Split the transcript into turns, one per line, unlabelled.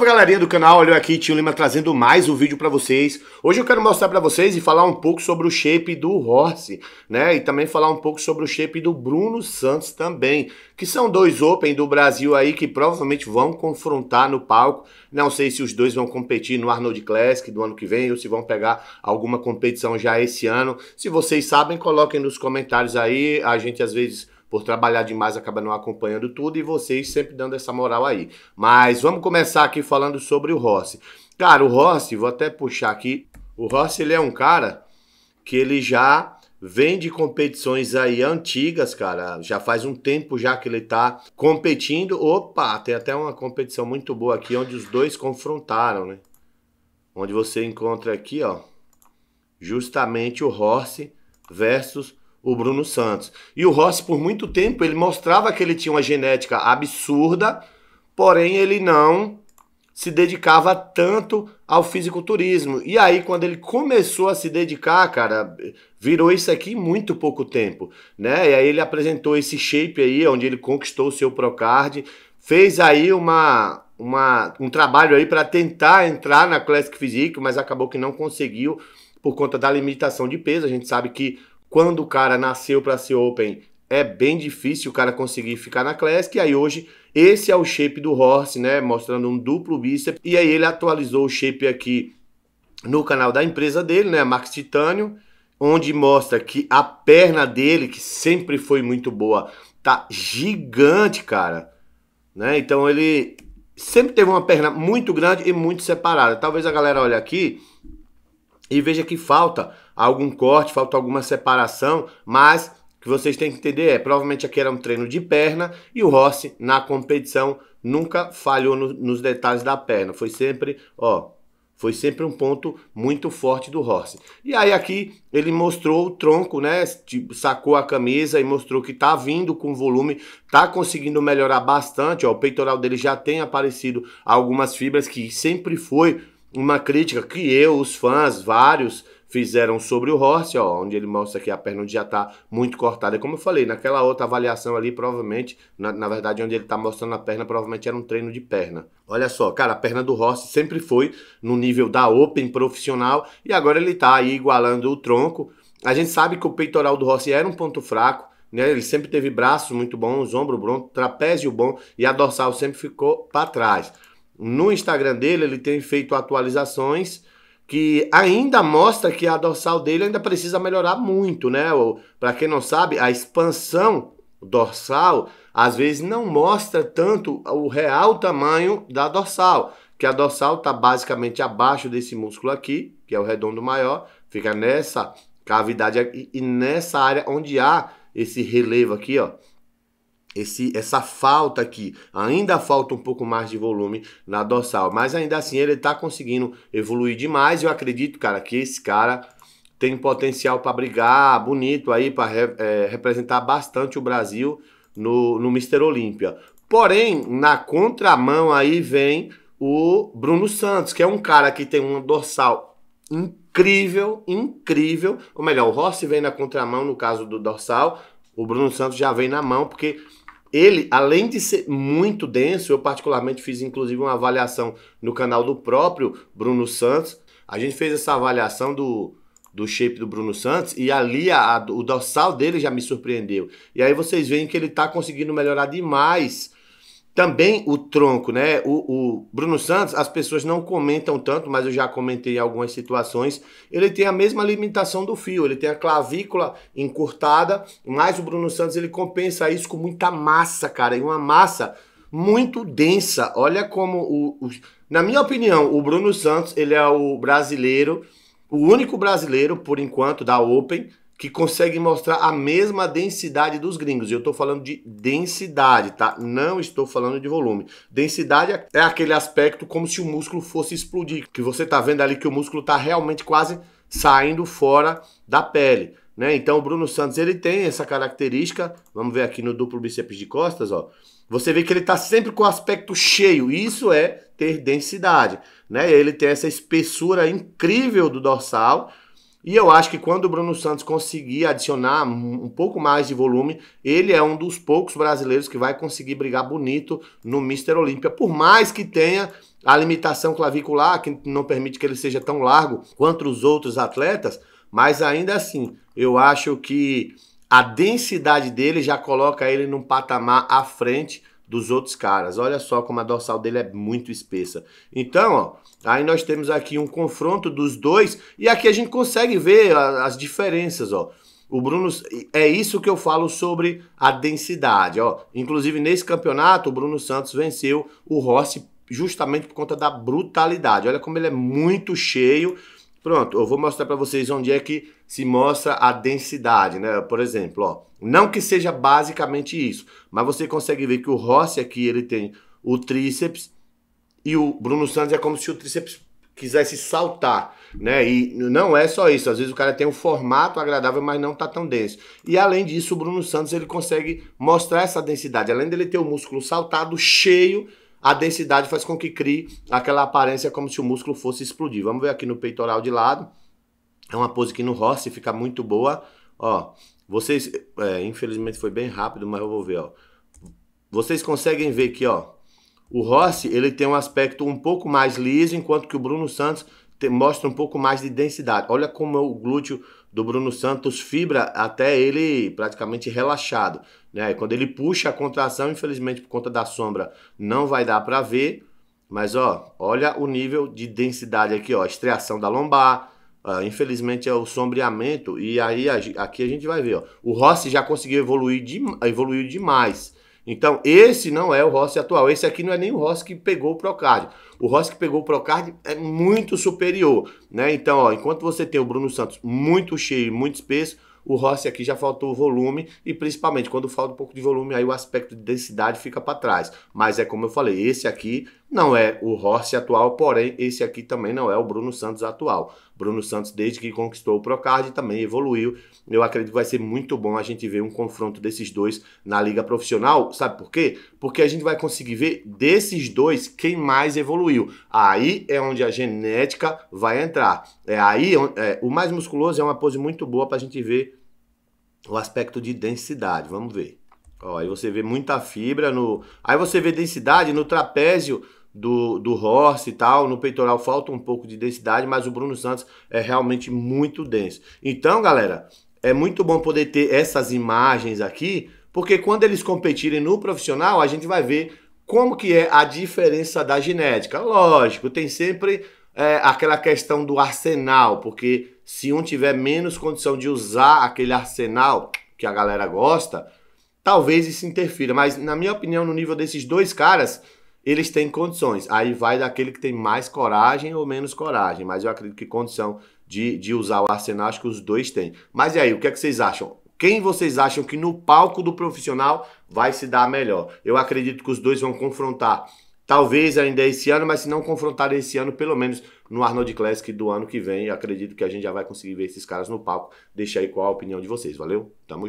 Salve galerinha do canal, olha aqui, Tio Lima trazendo mais um vídeo para vocês. Hoje eu quero mostrar para vocês e falar um pouco sobre o shape do Horse, né? E também falar um pouco sobre o shape do Bruno Santos também, que são dois Open do Brasil aí que provavelmente vão confrontar no palco. Não sei se os dois vão competir no Arnold Classic do ano que vem ou se vão pegar alguma competição já esse ano. Se vocês sabem, coloquem nos comentários aí, a gente às vezes por trabalhar demais acaba não acompanhando tudo e vocês sempre dando essa moral aí. Mas vamos começar aqui falando sobre o Rossi. Cara, o Rossi, vou até puxar aqui. O Rossi ele é um cara que ele já vem de competições aí antigas, cara. Já faz um tempo já que ele tá competindo. Opa, tem até uma competição muito boa aqui onde os dois confrontaram, né? Onde você encontra aqui, ó, justamente o Rossi versus o Bruno Santos. E o Rossi, por muito tempo, ele mostrava que ele tinha uma genética absurda, porém ele não se dedicava tanto ao fisiculturismo. E aí, quando ele começou a se dedicar, cara, virou isso aqui em muito pouco tempo, né? E aí ele apresentou esse shape aí, onde ele conquistou o seu Procard, fez aí uma, uma, um trabalho aí para tentar entrar na Classic Physique, mas acabou que não conseguiu por conta da limitação de peso. A gente sabe que quando o cara nasceu para ser Open, é bem difícil o cara conseguir ficar na Classic. E aí hoje, esse é o shape do Horse, né? Mostrando um duplo bíceps. E aí ele atualizou o shape aqui no canal da empresa dele, né? Max Titânio. Onde mostra que a perna dele, que sempre foi muito boa, tá gigante, cara. Né? Então ele sempre teve uma perna muito grande e muito separada. Talvez a galera olhe aqui e veja que falta algum corte, falta alguma separação, mas o que vocês têm que entender é, provavelmente aqui era um treino de perna e o Rossi na competição nunca falhou no, nos detalhes da perna, foi sempre, ó, foi sempre um ponto muito forte do Rossi. E aí aqui ele mostrou o tronco, né? Sacou a camisa e mostrou que tá vindo com volume, tá conseguindo melhorar bastante. Ó, o peitoral dele já tem aparecido algumas fibras que sempre foi uma crítica que eu, os fãs, vários fizeram sobre o Horse, ó, onde ele mostra que a perna já está muito cortada. Como eu falei, naquela outra avaliação ali, provavelmente, na, na verdade, onde ele está mostrando a perna, provavelmente era um treino de perna. Olha só, cara, a perna do Horse sempre foi no nível da Open profissional e agora ele está aí igualando o tronco. A gente sabe que o peitoral do Horse era um ponto fraco, né? Ele sempre teve braço muito bom, ombro bom, trapézio bom e a dorsal sempre ficou para trás. No Instagram dele, ele tem feito atualizações que ainda mostra que a dorsal dele ainda precisa melhorar muito, né? Para quem não sabe, a expansão dorsal às vezes não mostra tanto o real tamanho da dorsal, que a dorsal está basicamente abaixo desse músculo aqui, que é o redondo maior, fica nessa cavidade aqui, e nessa área onde há esse relevo aqui, ó esse, essa falta aqui. Ainda falta um pouco mais de volume na dorsal, mas ainda assim ele está conseguindo evoluir demais. Eu acredito, cara, que esse cara tem potencial para brigar bonito aí, para re, é, representar bastante o Brasil no, no Mister Olímpia. Porém, na contramão aí vem o Bruno Santos, que é um cara que tem uma dorsal incrível, incrível. Ou melhor, o Rossi vem na contramão no caso do dorsal, o Bruno Santos já vem na mão, porque ele, além de ser muito denso, eu particularmente fiz inclusive uma avaliação no canal do próprio Bruno Santos. A gente fez essa avaliação do, do shape do Bruno Santos e ali a, a, o dorsal dele já me surpreendeu. E aí vocês veem que ele está conseguindo melhorar demais também o tronco, né? O, o, Bruno Santos, as pessoas não comentam tanto, mas eu já comentei em algumas situações. Ele tem a mesma limitação do fio, ele tem a clavícula encurtada, mas o Bruno Santos ele compensa isso com muita massa, cara, e uma massa muito densa. Olha como o, o na minha opinião, o Bruno Santos, ele é o brasileiro, o único brasileiro por enquanto da Open que conseguem mostrar a mesma densidade dos gringos. E eu estou falando de densidade, tá? Não estou falando de volume. Densidade é aquele aspecto como se o músculo fosse explodir, que você está vendo ali que o músculo está realmente quase saindo fora da pele. Né? Então o Bruno Santos ele tem essa característica. Vamos ver aqui no duplo bíceps de costas, ó. Você vê que ele está sempre com o aspecto cheio. Isso é ter densidade, né? Ele tem essa espessura incrível do dorsal e eu acho que quando o Bruno Santos conseguir adicionar um pouco mais de volume, ele é um dos poucos brasileiros que vai conseguir brigar bonito no Mr. Olímpia, por mais que tenha a limitação clavicular, que não permite que ele seja tão largo quanto os outros atletas, mas ainda assim, eu acho que a densidade dele já coloca ele num patamar à frente dos outros caras. Olha só como a dorsal dele é muito espessa. Então, ó, aí nós temos aqui um confronto dos dois e aqui a gente consegue ver a, as diferenças, ó. O Bruno é isso que eu falo sobre a densidade, ó. Inclusive nesse campeonato o Bruno Santos venceu o Rossi justamente por conta da brutalidade. Olha como ele é muito cheio Pronto, eu vou mostrar para vocês onde é que se mostra a densidade, né? Por exemplo, ó, não que seja basicamente isso, mas você consegue ver que o Rossi aqui ele tem o tríceps e o Bruno Santos é como se o tríceps quisesse saltar, né? E não é só isso, às vezes o cara tem um formato agradável, mas não tá tão denso. E além disso, o Bruno Santos ele consegue mostrar essa densidade, além dele ter o músculo saltado cheio, a densidade faz com que crie aquela aparência como se o músculo fosse explodir. Vamos ver aqui no peitoral de lado. É uma pose que no Rossi fica muito boa. Ó, vocês, é, infelizmente foi bem rápido, mas eu vou ver, ó. Vocês conseguem ver que, ó, o Rossi, ele tem um aspecto um pouco mais liso, enquanto que o Bruno Santos mostra um pouco mais de densidade. Olha como o glúteo do Bruno Santos fibra até ele praticamente relaxado. Né? Quando ele puxa a contração, infelizmente por conta da sombra não vai dar para ver. Mas ó, olha o nível de densidade aqui, ó, estriação da lombar. Uh, infelizmente é o sombreamento e aí a, aqui a gente vai ver, ó. O Rossi já conseguiu evoluir de, evoluiu demais. Então, esse não é o Rossi atual. Esse aqui não é nem o Rossi que pegou o Procard. O Rossi que pegou o Procard é muito superior, né? Então, ó, enquanto você tem o Bruno Santos muito cheio, muito espesso, o Rossi aqui já faltou volume e principalmente quando falta um pouco de volume, aí o aspecto de densidade fica para trás. Mas é como eu falei, esse aqui não é o Horst atual, porém esse aqui também não é o Bruno Santos atual. Bruno Santos, desde que conquistou o Procard, também evoluiu. Eu acredito que vai ser muito bom a gente ver um confronto desses dois na liga profissional. Sabe por quê? Porque a gente vai conseguir ver desses dois quem mais evoluiu. Aí é onde a genética vai entrar. É aí é, o mais musculoso é uma pose muito boa para a gente ver o aspecto de densidade. Vamos ver. Ó, aí você vê muita fibra no. Aí você vê densidade no trapézio do, do Horse e tal. No peitoral falta um pouco de densidade, mas o Bruno Santos é realmente muito denso. Então, galera, é muito bom poder ter essas imagens aqui, porque quando eles competirem no profissional, a gente vai ver como que é a diferença da genética. Lógico, tem sempre é, aquela questão do arsenal, porque se um tiver menos condição de usar aquele arsenal que a galera gosta, talvez isso interfira. Mas, na minha opinião, no nível desses dois caras, eles têm condições. Aí vai daquele que tem mais coragem ou menos coragem, mas eu acredito que condição de, de usar o arsenal, acho que os dois têm. Mas e aí, o que, é que vocês acham? Quem vocês acham que no palco do profissional vai se dar melhor? Eu acredito que os dois vão confrontar, talvez ainda esse ano, mas se não confrontar esse ano, pelo menos no Arnold Classic do ano que vem. Eu acredito que a gente já vai conseguir ver esses caras no palco. Deixa aí qual a opinião de vocês. Valeu? Tamo junto.